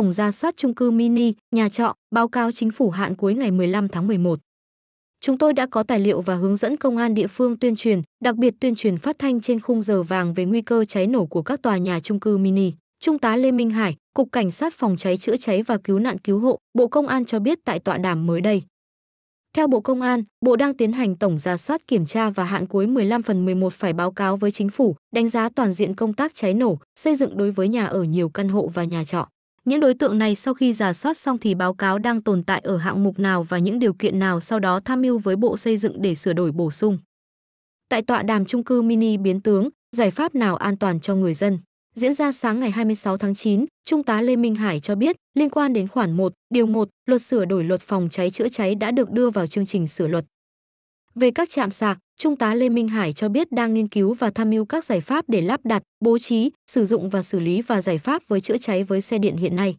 tổng ra soát chung cư mini, nhà trọ, báo cáo chính phủ hạn cuối ngày 15 tháng 11. Chúng tôi đã có tài liệu và hướng dẫn công an địa phương tuyên truyền, đặc biệt tuyên truyền phát thanh trên khung giờ vàng về nguy cơ cháy nổ của các tòa nhà chung cư mini. Trung tá Lê Minh Hải, Cục Cảnh sát Phòng cháy chữa cháy và Cứu nạn Cứu hộ, Bộ Công an cho biết tại tọa đàm mới đây. Theo Bộ Công an, Bộ đang tiến hành tổng ra soát kiểm tra và hạn cuối 15 phần 11 phải báo cáo với chính phủ, đánh giá toàn diện công tác cháy nổ, xây dựng đối với nhà ở nhiều căn hộ và nhà trọ. Những đối tượng này sau khi giả soát xong thì báo cáo đang tồn tại ở hạng mục nào và những điều kiện nào sau đó tham mưu với Bộ Xây dựng để sửa đổi bổ sung. Tại tọa đàm trung cư mini biến tướng, giải pháp nào an toàn cho người dân? Diễn ra sáng ngày 26 tháng 9, Trung tá Lê Minh Hải cho biết, liên quan đến khoản 1, điều 1, luật sửa đổi luật phòng cháy chữa cháy đã được đưa vào chương trình sửa luật. Về các trạm sạc, Trung tá Lê Minh Hải cho biết đang nghiên cứu và tham mưu các giải pháp để lắp đặt, bố trí, sử dụng và xử lý và giải pháp với chữa cháy với xe điện hiện nay.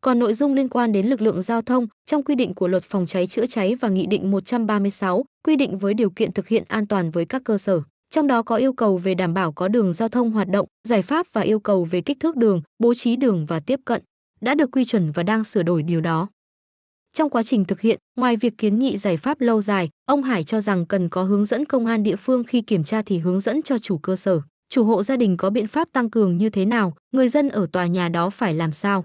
Còn nội dung liên quan đến lực lượng giao thông, trong quy định của luật phòng cháy chữa cháy và nghị định 136, quy định với điều kiện thực hiện an toàn với các cơ sở. Trong đó có yêu cầu về đảm bảo có đường giao thông hoạt động, giải pháp và yêu cầu về kích thước đường, bố trí đường và tiếp cận, đã được quy chuẩn và đang sửa đổi điều đó. Trong quá trình thực hiện, ngoài việc kiến nghị giải pháp lâu dài, ông Hải cho rằng cần có hướng dẫn công an địa phương khi kiểm tra thì hướng dẫn cho chủ cơ sở, chủ hộ gia đình có biện pháp tăng cường như thế nào, người dân ở tòa nhà đó phải làm sao.